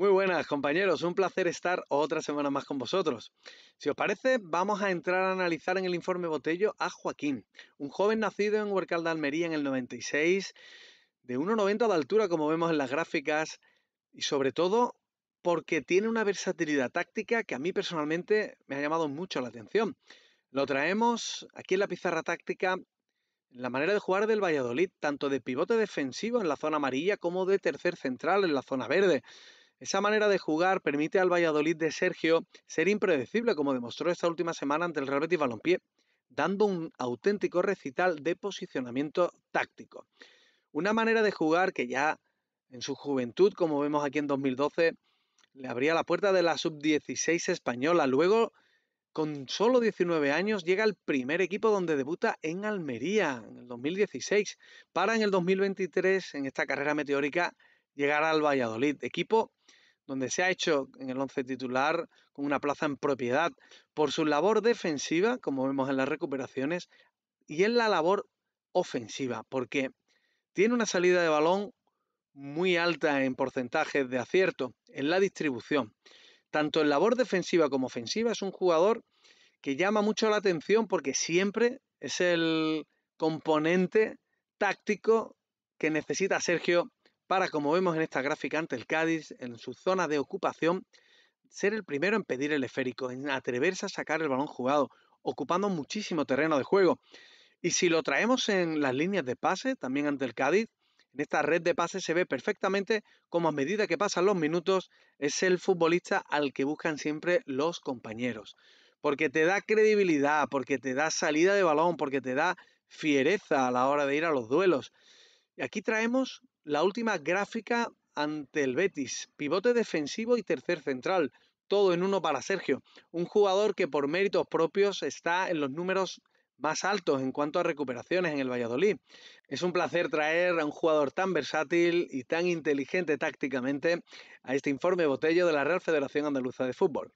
Muy buenas compañeros, un placer estar otra semana más con vosotros. Si os parece, vamos a entrar a analizar en el informe Botello a Joaquín, un joven nacido en Huercal de Almería en el 96, de 1,90 de altura como vemos en las gráficas, y sobre todo porque tiene una versatilidad táctica que a mí personalmente me ha llamado mucho la atención. Lo traemos aquí en la pizarra táctica la manera de jugar del Valladolid, tanto de pivote defensivo en la zona amarilla como de tercer central en la zona verde. Esa manera de jugar permite al Valladolid de Sergio ser impredecible, como demostró esta última semana ante el Real Betis Balompié, dando un auténtico recital de posicionamiento táctico. Una manera de jugar que ya en su juventud, como vemos aquí en 2012, le abría la puerta de la sub-16 española. Luego, con solo 19 años, llega al primer equipo donde debuta en Almería, en el 2016, para en el 2023, en esta carrera meteórica, llegar al Valladolid, equipo donde se ha hecho en el once titular con una plaza en propiedad por su labor defensiva, como vemos en las recuperaciones, y en la labor ofensiva, porque tiene una salida de balón muy alta en porcentajes de acierto, en la distribución. Tanto en labor defensiva como ofensiva es un jugador que llama mucho la atención porque siempre es el componente táctico que necesita Sergio para, como vemos en esta gráfica ante el Cádiz, en su zona de ocupación, ser el primero en pedir el esférico, en atreverse a sacar el balón jugado, ocupando muchísimo terreno de juego. Y si lo traemos en las líneas de pase, también ante el Cádiz, en esta red de pases se ve perfectamente como a medida que pasan los minutos es el futbolista al que buscan siempre los compañeros. Porque te da credibilidad, porque te da salida de balón, porque te da fiereza a la hora de ir a los duelos. Y aquí traemos la última gráfica ante el Betis. Pivote defensivo y tercer central. Todo en uno para Sergio. Un jugador que por méritos propios está en los números más altos en cuanto a recuperaciones en el Valladolid. Es un placer traer a un jugador tan versátil y tan inteligente tácticamente a este informe botello de la Real Federación Andaluza de Fútbol.